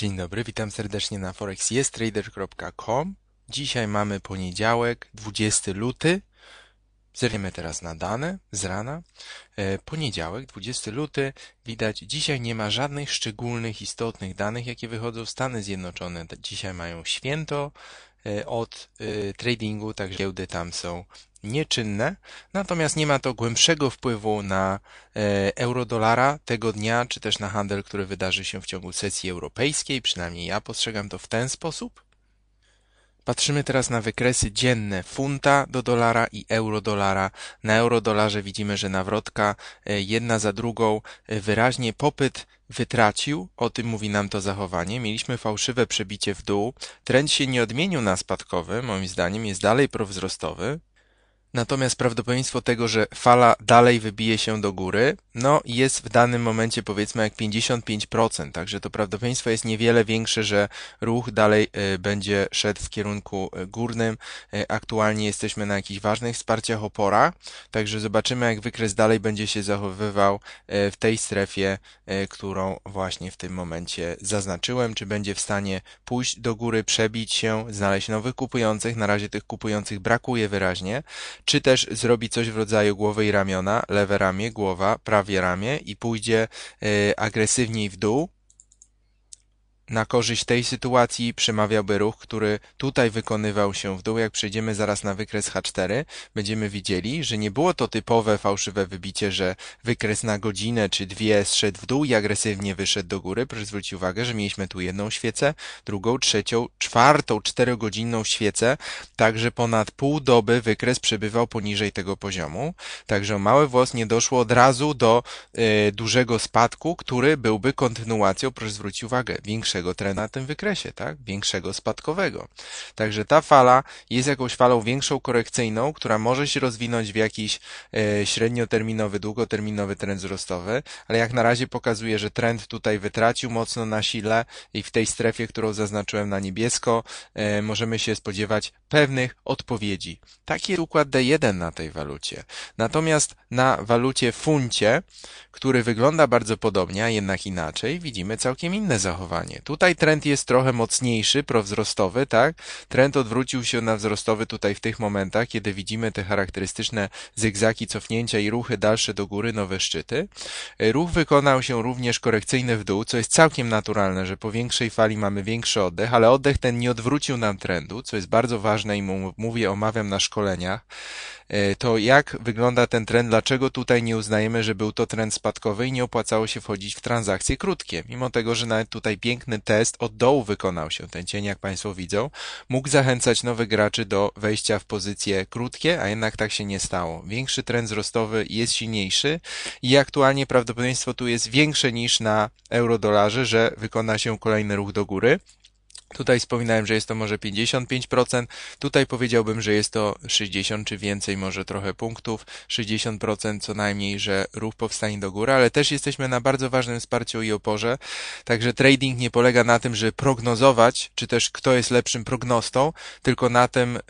Dzień dobry, witam serdecznie na forexyesttrader.com. Dzisiaj mamy poniedziałek, 20 luty. Zerkniemy teraz na dane z rana. E, poniedziałek, 20 luty. Widać, dzisiaj nie ma żadnych szczególnych, istotnych danych, jakie wychodzą. Stany Zjednoczone dzisiaj mają święto, E, od e, tradingu, także giełdy tam są nieczynne. Natomiast nie ma to głębszego wpływu na e, euro-dolara tego dnia, czy też na handel, który wydarzy się w ciągu sesji europejskiej. Przynajmniej ja postrzegam to w ten sposób. Patrzymy teraz na wykresy dzienne funta do dolara i euro-dolara. Na euro-dolarze widzimy, że nawrotka e, jedna za drugą e, wyraźnie popyt wytracił, o tym mówi nam to zachowanie. Mieliśmy fałszywe przebicie w dół. Trend się nie odmienił na spadkowy, moim zdaniem jest dalej prowzrostowy, Natomiast prawdopodobieństwo tego, że fala dalej wybije się do góry, no jest w danym momencie powiedzmy jak 55%, także to prawdopodobieństwo jest niewiele większe, że ruch dalej y, będzie szedł w kierunku y, górnym. Y, aktualnie jesteśmy na jakichś ważnych wsparciach opora, także zobaczymy jak wykres dalej będzie się zachowywał w tej strefie, którą właśnie w tym momencie zaznaczyłem, czy będzie w stanie pójść do góry, przebić się, znaleźć nowych kupujących. Na razie tych kupujących brakuje wyraźnie czy też zrobi coś w rodzaju głowy i ramiona, lewe ramię, głowa, prawie ramię i pójdzie y, agresywniej w dół, na korzyść tej sytuacji przemawiałby ruch, który tutaj wykonywał się w dół. Jak przejdziemy zaraz na wykres H4, będziemy widzieli, że nie było to typowe fałszywe wybicie, że wykres na godzinę czy dwie zszedł w dół i agresywnie wyszedł do góry. Proszę zwrócić uwagę, że mieliśmy tu jedną świecę, drugą, trzecią, czwartą, czterogodzinną świecę, także ponad pół doby wykres przebywał poniżej tego poziomu. Także mały włos nie doszło od razu do y, dużego spadku, który byłby kontynuacją, proszę zwrócić uwagę, większego tego trendu na tym wykresie, tak? Większego spadkowego. Także ta fala jest jakąś falą większą korekcyjną, która może się rozwinąć w jakiś e, średnioterminowy, długoterminowy trend wzrostowy, ale jak na razie pokazuje, że trend tutaj wytracił mocno na sile i w tej strefie, którą zaznaczyłem na niebiesko, e, możemy się spodziewać pewnych odpowiedzi. Taki jest układ D1 na tej walucie. Natomiast na walucie funcie, który wygląda bardzo podobnie, a jednak inaczej, widzimy całkiem inne zachowanie. Tutaj trend jest trochę mocniejszy, prowzrostowy, tak? Trend odwrócił się na wzrostowy tutaj w tych momentach, kiedy widzimy te charakterystyczne zygzaki, cofnięcia i ruchy dalsze do góry, nowe szczyty. E, ruch wykonał się również korekcyjny w dół, co jest całkiem naturalne, że po większej fali mamy większy oddech, ale oddech ten nie odwrócił nam trendu, co jest bardzo ważne i mówię, omawiam na szkoleniach. E, to jak wygląda ten trend, dlaczego tutaj nie uznajemy, że był to trend spadkowy i nie opłacało się wchodzić w transakcje krótkie, mimo tego, że nawet tutaj piękny test od dołu wykonał się, ten cień jak Państwo widzą, mógł zachęcać nowych graczy do wejścia w pozycje krótkie, a jednak tak się nie stało. Większy trend wzrostowy jest silniejszy i aktualnie prawdopodobieństwo tu jest większe niż na euro-dolarze, że wykona się kolejny ruch do góry. Tutaj wspominałem, że jest to może 55%, tutaj powiedziałbym, że jest to 60 czy więcej, może trochę punktów, 60% co najmniej, że ruch powstanie do góry, ale też jesteśmy na bardzo ważnym wsparciu i oporze, także trading nie polega na tym, że prognozować, czy też kto jest lepszym prognostą, tylko na tym, y,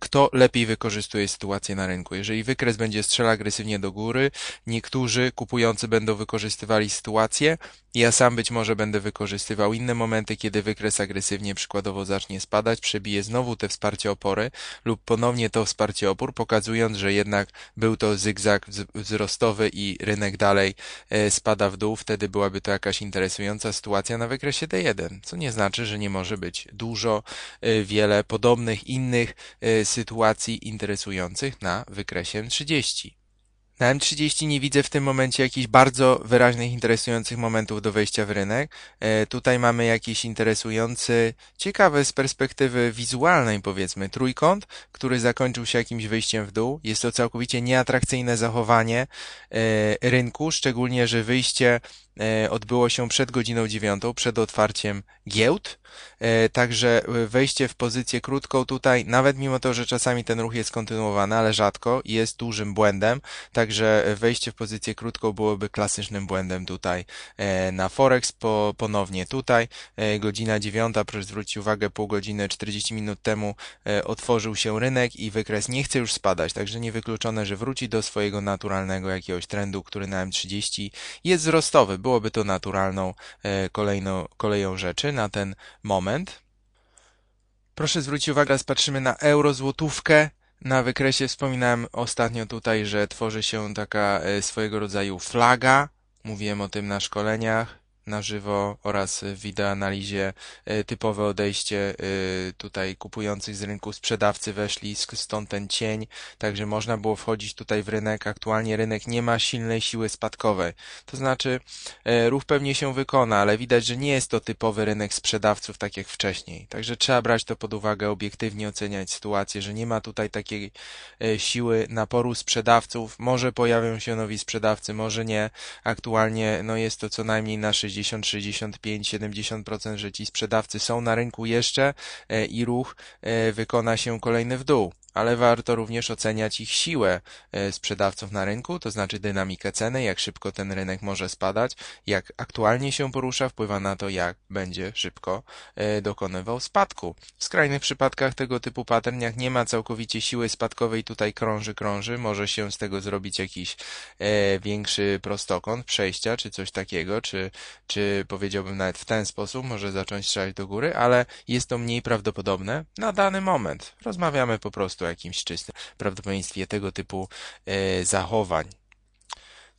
kto lepiej wykorzystuje sytuację na rynku. Jeżeli wykres będzie strzelał agresywnie do góry, niektórzy kupujący będą wykorzystywali sytuację, ja sam być może będę wykorzystywał inne momenty, kiedy wykres agresywnie intensywnie przykładowo zacznie spadać, przebije znowu te wsparcie opory lub ponownie to wsparcie opór, pokazując, że jednak był to zygzak wzrostowy i rynek dalej e, spada w dół, wtedy byłaby to jakaś interesująca sytuacja na wykresie D1, co nie znaczy, że nie może być dużo, e, wiele podobnych innych e, sytuacji interesujących na wykresie 30. Na M30 nie widzę w tym momencie jakichś bardzo wyraźnych, interesujących momentów do wejścia w rynek. E, tutaj mamy jakiś interesujący, ciekawy z perspektywy wizualnej powiedzmy trójkąt, który zakończył się jakimś wyjściem w dół. Jest to całkowicie nieatrakcyjne zachowanie e, rynku, szczególnie, że wyjście E, odbyło się przed godziną dziewiątą, przed otwarciem giełd. E, także e, wejście w pozycję krótką tutaj, nawet mimo to, że czasami ten ruch jest kontynuowany, ale rzadko, jest dużym błędem. Także wejście w pozycję krótką byłoby klasycznym błędem tutaj na Forex. Po, ponownie tutaj, godzina dziewiąta, proszę zwrócić uwagę, pół godziny, 40 minut temu otworzył się rynek i wykres nie chce już spadać, także niewykluczone, że wróci do swojego naturalnego jakiegoś trendu, który na M30 jest wzrostowy byłoby to naturalną e, kolejną, koleją rzeczy na ten moment. Proszę zwrócić uwagę, teraz patrzymy na euro złotówkę. Na wykresie wspominałem ostatnio tutaj, że tworzy się taka e, swojego rodzaju flaga. Mówiłem o tym na szkoleniach na żywo oraz w wideoanalizie e, typowe odejście e, tutaj kupujących z rynku, sprzedawcy weszli, stąd ten cień, także można było wchodzić tutaj w rynek. Aktualnie rynek nie ma silnej siły spadkowej. To znaczy e, ruch pewnie się wykona, ale widać, że nie jest to typowy rynek sprzedawców tak jak wcześniej. Także trzeba brać to pod uwagę, obiektywnie oceniać sytuację, że nie ma tutaj takiej siły naporu sprzedawców. Może pojawią się nowi sprzedawcy, może nie. Aktualnie no jest to co najmniej na 60 50, 65, 70%, że ci sprzedawcy są na rynku jeszcze e, i ruch e, wykona się kolejny w dół ale warto również oceniać ich siłę e, sprzedawców na rynku, to znaczy dynamikę ceny, jak szybko ten rynek może spadać, jak aktualnie się porusza, wpływa na to, jak będzie szybko e, dokonywał spadku. W skrajnych przypadkach tego typu pattern, jak nie ma całkowicie siły spadkowej, tutaj krąży, krąży, może się z tego zrobić jakiś e, większy prostokąt, przejścia, czy coś takiego, czy, czy powiedziałbym nawet w ten sposób, może zacząć strzelać do góry, ale jest to mniej prawdopodobne na dany moment. Rozmawiamy po prostu prostu o jakimś czystym prawdopodobieństwie tego typu e, zachowań.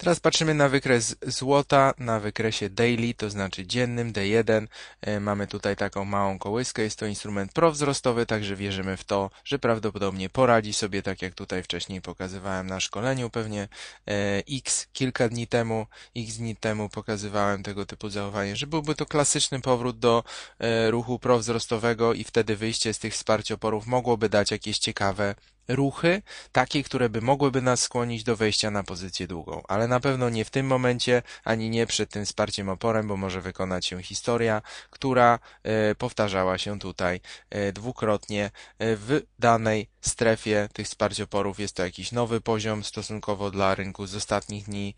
Teraz patrzymy na wykres złota, na wykresie daily, to znaczy dziennym, D1. E, mamy tutaj taką małą kołyskę, jest to instrument prowzrostowy, także wierzymy w to, że prawdopodobnie poradzi sobie, tak jak tutaj wcześniej pokazywałem na szkoleniu, pewnie e, x kilka dni temu, x dni temu pokazywałem tego typu zachowanie, że byłby to klasyczny powrót do e, ruchu prowzrostowego i wtedy wyjście z tych wsparcioporów mogłoby dać jakieś ciekawe ruchy, takie, które by mogłyby nas skłonić do wejścia na pozycję długą, ale na pewno nie w tym momencie, ani nie przed tym wsparciem oporem, bo może wykonać się historia, która e, powtarzała się tutaj e, dwukrotnie e, w danej strefie tych sparcioporów. oporów. Jest to jakiś nowy poziom stosunkowo dla rynku z ostatnich dni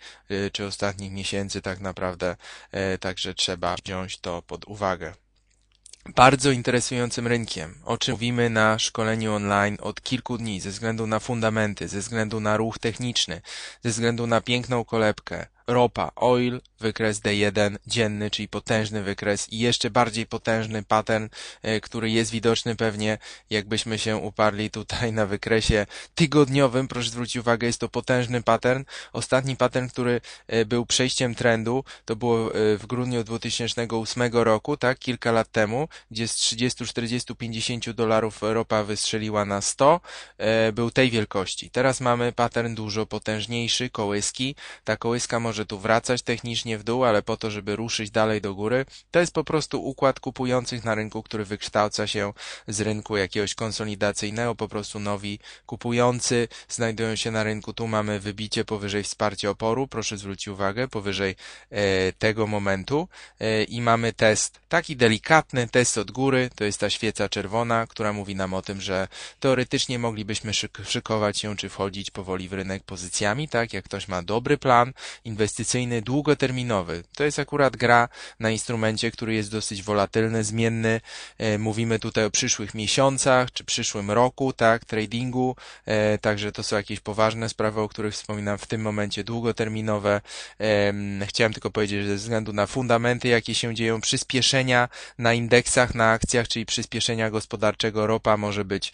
czy ostatnich miesięcy tak naprawdę, także trzeba wziąć to pod uwagę bardzo interesującym rynkiem, o czym mówimy na szkoleniu online od kilku dni, ze względu na fundamenty, ze względu na ruch techniczny, ze względu na piękną kolebkę, ropa, oil, wykres D1 dzienny, czyli potężny wykres i jeszcze bardziej potężny pattern, e, który jest widoczny pewnie, jakbyśmy się uparli tutaj na wykresie tygodniowym. Proszę zwrócić uwagę, jest to potężny pattern. Ostatni pattern, który e, był przejściem trendu, to było e, w grudniu 2008 roku, tak, kilka lat temu, gdzie z 30, 40, 50 dolarów ropa wystrzeliła na 100, był tej wielkości. Teraz mamy pattern dużo potężniejszy, kołyski. Ta kołyska może może tu wracać technicznie w dół, ale po to, żeby ruszyć dalej do góry. To jest po prostu układ kupujących na rynku, który wykształca się z rynku jakiegoś konsolidacyjnego, po prostu nowi kupujący znajdują się na rynku. Tu mamy wybicie powyżej wsparcia oporu, proszę zwrócić uwagę, powyżej e, tego momentu e, i mamy test, taki delikatny test od góry, to jest ta świeca czerwona, która mówi nam o tym, że teoretycznie moglibyśmy szykować się czy wchodzić powoli w rynek pozycjami, tak? Jak ktoś ma dobry plan, inwestycyjny, inwestycyjny długoterminowy. To jest akurat gra na instrumencie, który jest dosyć wolatylny, zmienny. E, mówimy tutaj o przyszłych miesiącach czy przyszłym roku, tak, tradingu. E, także to są jakieś poważne sprawy, o których wspominam w tym momencie, długoterminowe. E, chciałem tylko powiedzieć, że ze względu na fundamenty, jakie się dzieją, przyspieszenia na indeksach, na akcjach, czyli przyspieszenia gospodarczego, ropa może być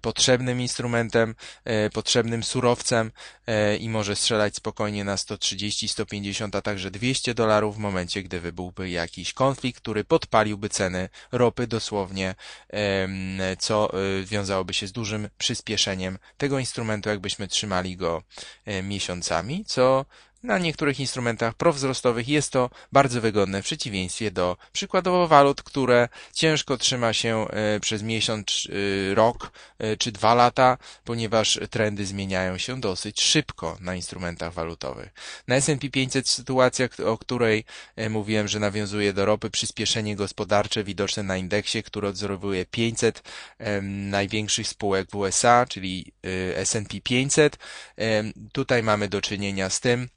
potrzebnym instrumentem, potrzebnym surowcem i może strzelać spokojnie na 130 140, 150, a także 200 dolarów w momencie, gdy byłby jakiś konflikt, który podpaliłby ceny ropy dosłownie, co y, wiązałoby się z dużym przyspieszeniem tego instrumentu, jakbyśmy trzymali go e, miesiącami, co na niektórych instrumentach prowzrostowych jest to bardzo wygodne w przeciwieństwie do przykładowo walut, które ciężko trzyma się e, przez miesiąc, e, rok e, czy dwa lata, ponieważ trendy zmieniają się dosyć szybko na instrumentach walutowych. Na S&P 500 sytuacja, o której mówiłem, że nawiązuje do ropy, przyspieszenie gospodarcze widoczne na indeksie, który odzorowuje 500 największych spółek w USA, czyli S&P 500. Tutaj mamy do czynienia z tym,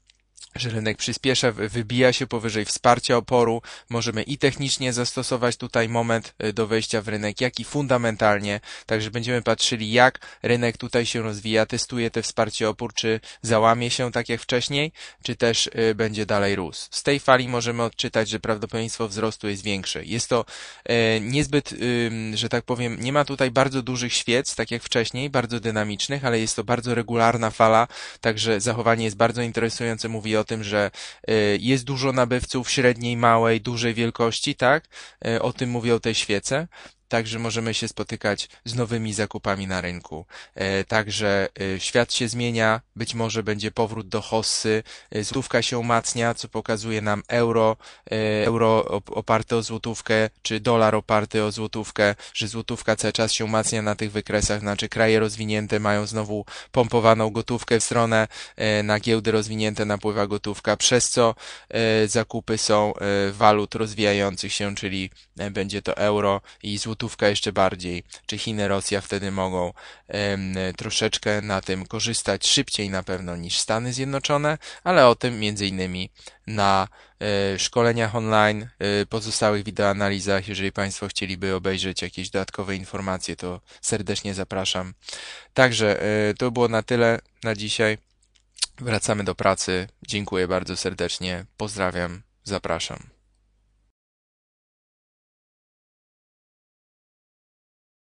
że rynek przyspiesza, wybija się powyżej wsparcia oporu. Możemy i technicznie zastosować tutaj moment y, do wejścia w rynek, jak i fundamentalnie. Także będziemy patrzyli, jak rynek tutaj się rozwija, testuje te wsparcie opór, czy załamie się tak jak wcześniej, czy też y, będzie dalej rósł. Z tej fali możemy odczytać, że prawdopodobieństwo wzrostu jest większe. Jest to y, niezbyt, że tak powiem, nie ma tutaj bardzo dużych świec, tak jak wcześniej, bardzo dynamicznych, ale jest to bardzo regularna fala, także zachowanie jest bardzo interesujące, mówi o o tym, że y, jest dużo nabywców średniej, małej, dużej wielkości, tak? Y, o tym o tej świece także możemy się spotykać z nowymi zakupami na rynku. E, także e, świat się zmienia, być może będzie powrót do hossy, e, złotówka się umacnia, co pokazuje nam euro, euro oparte o złotówkę, czy dolar oparty o złotówkę, że złotówka cały czas się umacnia na tych wykresach, znaczy kraje rozwinięte mają znowu pompowaną gotówkę w stronę, na giełdy rozwinięte napływa gotówka, przez co zakupy są walut rozwijających się, czyli będzie to euro i złotówka złotówka jeszcze bardziej, czy Chiny, Rosja wtedy mogą um, troszeczkę na tym korzystać szybciej na pewno niż Stany Zjednoczone, ale o tym między innymi na y, szkoleniach online, y, pozostałych wideoanalizach. Jeżeli Państwo chcieliby obejrzeć jakieś dodatkowe informacje, to serdecznie zapraszam. Także y, to było na tyle na dzisiaj. Wracamy do pracy. Dziękuję bardzo serdecznie. Pozdrawiam. Zapraszam.